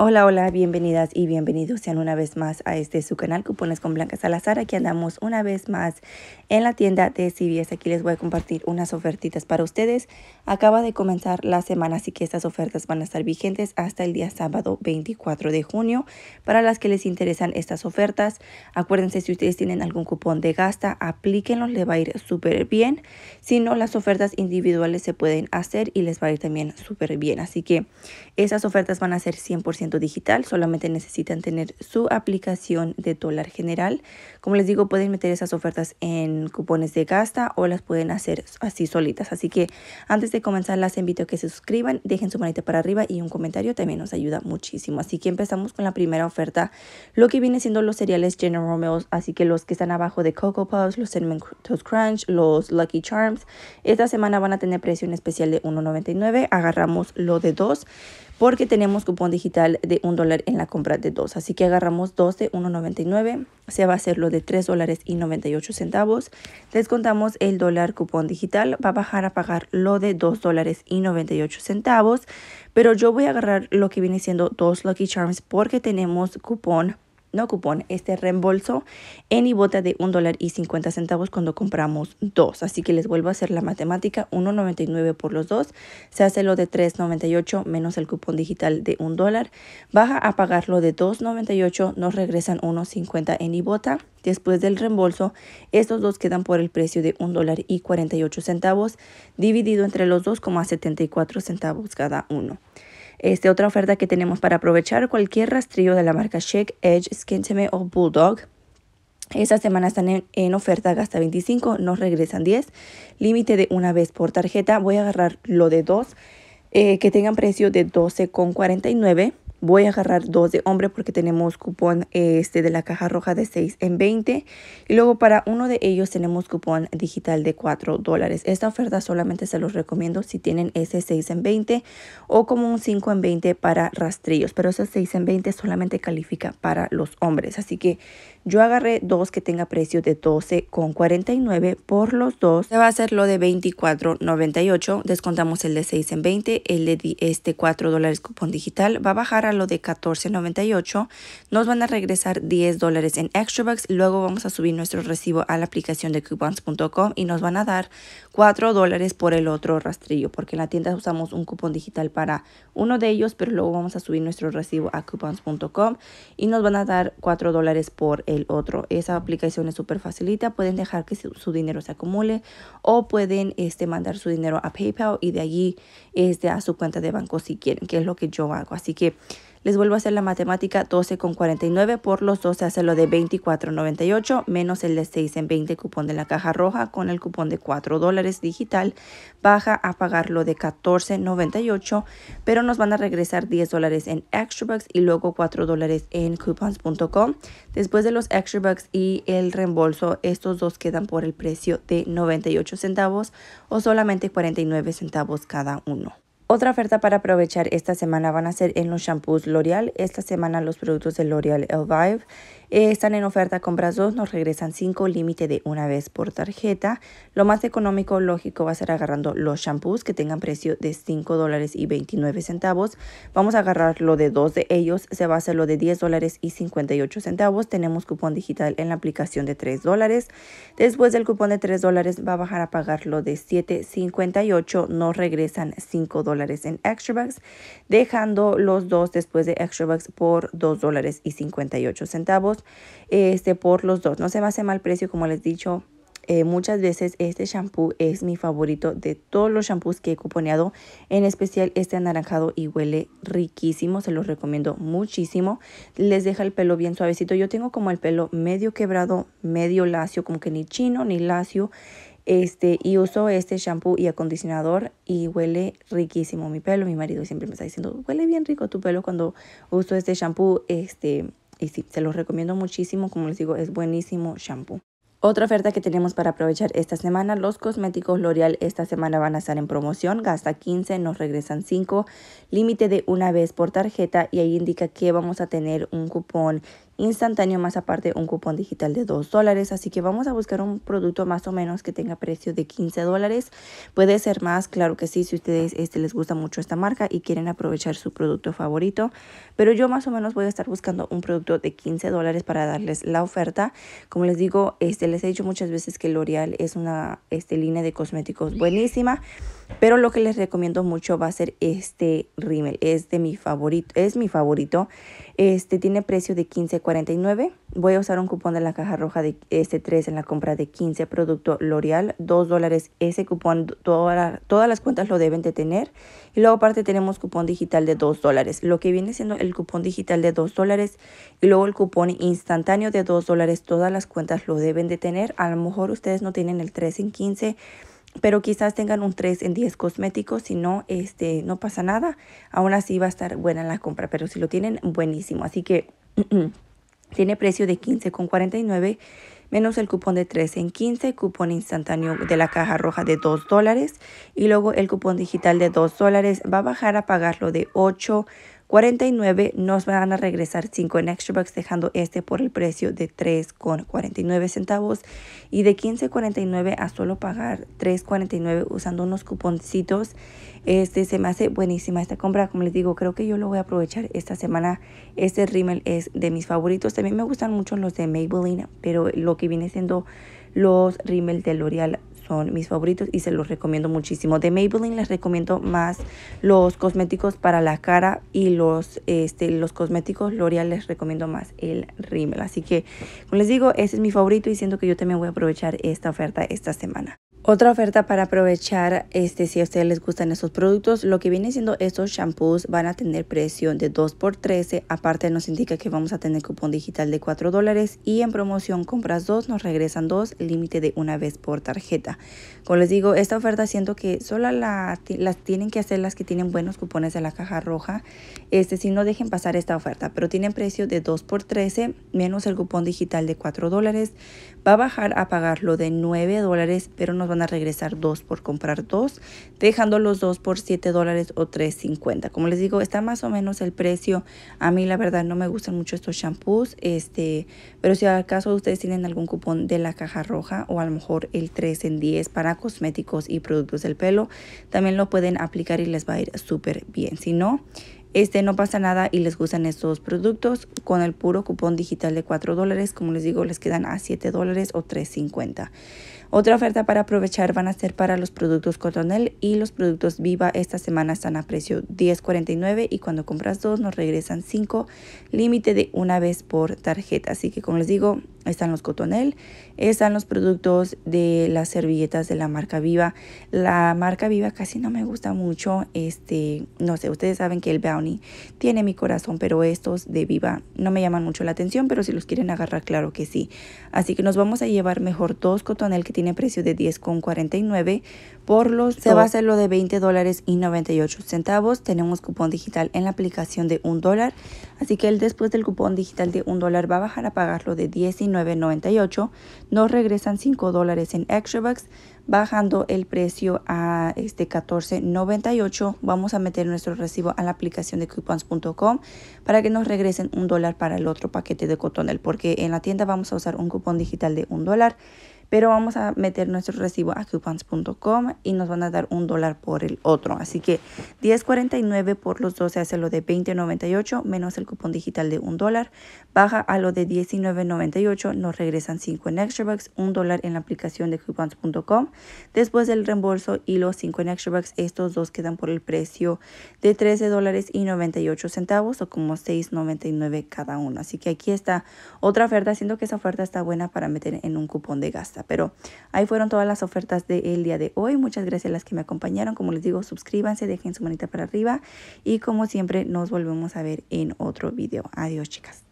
Hola, hola, bienvenidas y bienvenidos sean una vez más a este su canal Cupones con Blanca Salazar. Aquí andamos una vez más en la tienda de CBS. Aquí les voy a compartir unas ofertitas para ustedes. Acaba de comenzar la semana, así que estas ofertas van a estar vigentes hasta el día sábado 24 de junio. Para las que les interesan estas ofertas, acuérdense si ustedes tienen algún cupón de gasta, aplíquenlos, les va a ir súper bien. Si no, las ofertas individuales se pueden hacer y les va a ir también súper bien. Así que esas ofertas van a ser 100% digital, solamente necesitan tener su aplicación de dólar general. Como les digo, pueden meter esas ofertas en cupones de gasta o las pueden hacer así solitas. Así que antes de comenzar, las invito a que se suscriban, dejen su manita para arriba y un comentario también nos ayuda muchísimo. Así que empezamos con la primera oferta, lo que viene siendo los cereales General Mills, así que los que están abajo de Coco Puffs, los Cinnamon Crunch, los Lucky Charms, esta semana van a tener precio en especial de 1.99, agarramos lo de 2 porque tenemos cupón digital de un dólar en la compra de dos. Así que agarramos dos de 1.99, se va a hacer lo de $3.98. dólares y Descontamos el dólar cupón digital, va a bajar a pagar lo de $2.98. dólares Pero yo voy a agarrar lo que viene siendo dos Lucky Charms porque tenemos cupón no cupón, este reembolso en Ibota de un dólar y centavos cuando compramos dos. Así que les vuelvo a hacer la matemática, 1.99 por los dos, se hace lo de 3.98 menos el cupón digital de un dólar, baja a pagar lo de 2.98, nos regresan 1.50 en Ibota. Después del reembolso, estos dos quedan por el precio de un dólar y centavos, dividido entre los 2,74 centavos cada uno. Este, otra oferta que tenemos para aprovechar cualquier rastrillo de la marca Shake, Edge, Skintime o Bulldog. Esta semana están en, oferta, gasta 25, nos regresan 10. Límite de una vez por tarjeta. Voy a agarrar lo de dos, eh, que tengan precio de 12,49. Voy a agarrar dos de hombre porque tenemos cupón este de la caja roja de 6 en 20. Y luego para uno de ellos tenemos cupón digital de 4 dólares. Esta oferta solamente se los recomiendo si tienen ese 6 en 20 o como un 5 en 20 para rastrillos. Pero ese 6 en 20 solamente califica para los hombres. Así que yo agarré dos que tenga precio de 12,49 por los dos. Se va a hacer lo de 24,98. Descontamos el de 6 en 20. El de este 4 dólares cupón digital va a bajar lo de $14.98, nos van a regresar 10 dólares en extra bucks. Luego vamos a subir nuestro recibo a la aplicación de coupons.com y nos van a dar 4 dólares por el otro rastrillo, porque en la tienda usamos un cupón digital para uno de ellos, pero luego vamos a subir nuestro recibo a coupons.com y nos van a dar 4 dólares por el otro. Esa aplicación es súper facilita, pueden dejar que su, dinero se acumule o pueden este, mandar su dinero a PayPal y de allí este, a su cuenta de banco si quieren, que es lo que yo hago. Así que les vuelvo a hacer la matemática 12,49 por los 12, lo de 24,98 menos el de 6 en 20 cupón de la caja roja con el cupón de 4 dólares digital. Baja a pagarlo de 14,98, pero nos van a regresar 10 dólares en extra bucks y luego 4 dólares en coupons.com. Después de los extra bucks y el reembolso, estos dos quedan por el precio de 98 centavos o solamente 49 centavos cada uno. Otra oferta para aprovechar esta semana van a ser en los shampoos L'Oreal. Esta semana los productos de L'Oreal Elvive. Eh, están en oferta, compras 2, nos regresan 5 límite de una vez por tarjeta. Lo más económico, lógico, va a ser agarrando los shampoos que tengan precio de $5.29. dólares y centavos. Vamos a agarrar lo de dos de ellos, se va a hacer lo de 10 dólares y centavos. Tenemos cupón digital en la aplicación de 3 dólares. Después del cupón de 3 dólares va a bajar a pagar lo de 7.58, nos regresan 5 dólares en extra bucks, dejando los dos después de extra bucks por dos dólares y centavos este, por los dos. No se me hace mal precio, como les he dicho eh, muchas veces. Este shampoo es mi favorito de todos los shampoos que he cuponeado, en especial este anaranjado y huele riquísimo. Se los recomiendo muchísimo. Les deja el pelo bien suavecito. Yo tengo como el pelo medio quebrado, medio lacio, como que ni chino ni lacio. Este, y uso este shampoo y acondicionador y huele riquísimo mi pelo. Mi marido siempre me está diciendo, huele bien rico tu pelo cuando uso este shampoo. Este, y sí, se los recomiendo muchísimo, como les digo, es buenísimo shampoo. Otra oferta que tenemos para aprovechar esta semana, los cosméticos L'Oreal esta semana van a estar en promoción, gasta 15, nos regresan 5, límite de una vez por tarjeta y ahí indica que vamos a tener un cupón instantáneo más aparte un cupón digital de 2 dólares. Así que vamos a buscar un producto más o menos que tenga precio de 15 dólares. Puede ser más, claro que sí, si ustedes este, les gusta mucho esta marca y quieren aprovechar su producto favorito. Pero yo más o menos voy a estar buscando un producto de 15 dólares para darles la oferta. Como les digo, este, les he dicho muchas veces que L'Oreal es una este, línea de cosméticos buenísima. Pero lo que les recomiendo mucho va a ser este rímel. Es de mi favorito, es mi favorito. Este tiene precio de 15 49. Voy a usar un cupón de la caja roja de este 3 en la compra de 15 producto L'Oreal, 2 dólares. Ese cupón, toda, todas las cuentas lo deben de tener. Y luego aparte tenemos cupón digital de 2 dólares. Lo que viene siendo el cupón digital de 2 dólares y luego el cupón instantáneo de 2 dólares, todas las cuentas lo deben de tener. A lo mejor ustedes no tienen el 3 en 15 pero quizás tengan un 3 en 10 cosméticos, si no, este, no pasa nada, aún así va a estar buena en la compra, pero si lo tienen, buenísimo, así que Tiene precio de 15,49 menos el cupón de 3 en 15, cupón instantáneo de la caja roja de 2 dólares y luego el cupón digital de 2 dólares va a bajar a pagarlo de 8 49 nos van a regresar 5 en extra bucks dejando este por el precio de 3.49 centavos y de 15.49 a solo pagar 3.49 usando unos cuponcitos este se me hace buenísima esta compra como les digo creo que yo lo voy a aprovechar esta semana este rímel es de mis favoritos también me gustan mucho los de Maybelline pero lo que viene siendo los rímel de L'Oreal son mis favoritos y se los recomiendo muchísimo. De Maybelline les recomiendo más los cosméticos para la cara y los, este, los cosméticos L'Oreal les recomiendo más el rímel. Así que, como les digo, ese es mi favorito y siento que yo también voy a aprovechar esta oferta esta semana. Otra oferta para aprovechar, este, si a ustedes les gustan estos productos, lo que viene siendo estos shampoos van a tener precio de 2 por 13. Aparte nos indica que vamos a tener cupón digital de 4 dólares y en promoción compras 2, nos regresan 2, límite de una vez por tarjeta. Como les digo, esta oferta siento que solo las tienen que hacer las que tienen buenos cupones de la caja roja. Este, si no dejen pasar esta oferta, pero tienen precio de 2 por 13 menos el cupón digital de 4 dólares. Va a bajar a pagarlo de 9 dólares, pero nos van a regresar dos por comprar dos, dejando los dos por 7 dólares o 3.50. Como les digo, está más o menos el precio. A mí la verdad no me gustan mucho estos shampoos, este, pero si acaso ustedes tienen algún cupón de la caja roja o a lo mejor el 3 en 10 para cosméticos y productos del pelo, también lo pueden aplicar y les va a ir súper bien. Si no, este no pasa nada y les gustan estos productos con el puro cupón digital de 4 dólares como les digo les quedan a 7 dólares o 3.50 otra oferta para aprovechar van a ser para los productos cotonel y los productos viva esta semana están a precio 10.49 y cuando compras dos nos regresan 5 límite de una vez por tarjeta así que como les digo están los cotonel, están los productos de las servilletas de la marca Viva. La marca Viva casi no me gusta mucho, este, no sé, ustedes saben que el Bounty tiene mi corazón, pero estos de Viva no me llaman mucho la atención, pero si los quieren agarrar, claro que sí. Así que nos vamos a llevar mejor dos cotonel que tiene precio de 10,49 por los se va a hacer lo de 20 dólares y 98 centavos. Tenemos cupón digital en la aplicación de un dólar, así que él después del cupón digital de un dólar va a bajar a pagarlo de 19 998 nos regresan 5 dólares en extra bucks, bajando el precio a este $14.98. Vamos a meter nuestro recibo a la aplicación de coupons.com para que nos regresen un dólar para el otro paquete de cotonel, porque en la tienda vamos a usar un cupón digital de un dólar pero vamos a meter nuestro recibo a coupons.com y nos van a dar un dólar por el otro. Así que 10.49 por los dos se hace lo de 20.98 menos el cupón digital de un dólar, baja a lo de 19.98, nos regresan 5 en extra bucks, un dólar en la aplicación de coupons.com, después del reembolso y los 5 en extra bucks, estos dos quedan por el precio de 13 dólares y 98 centavos o como 6.99 cada uno. Así que aquí está otra oferta, siento que esa oferta está buena para meter en un cupón de gasto. Pero ahí fueron todas las ofertas del día de hoy. Muchas gracias a las que me acompañaron. Como les digo, suscríbanse, dejen su manita para arriba y como siempre nos volvemos a ver en otro video. Adiós chicas.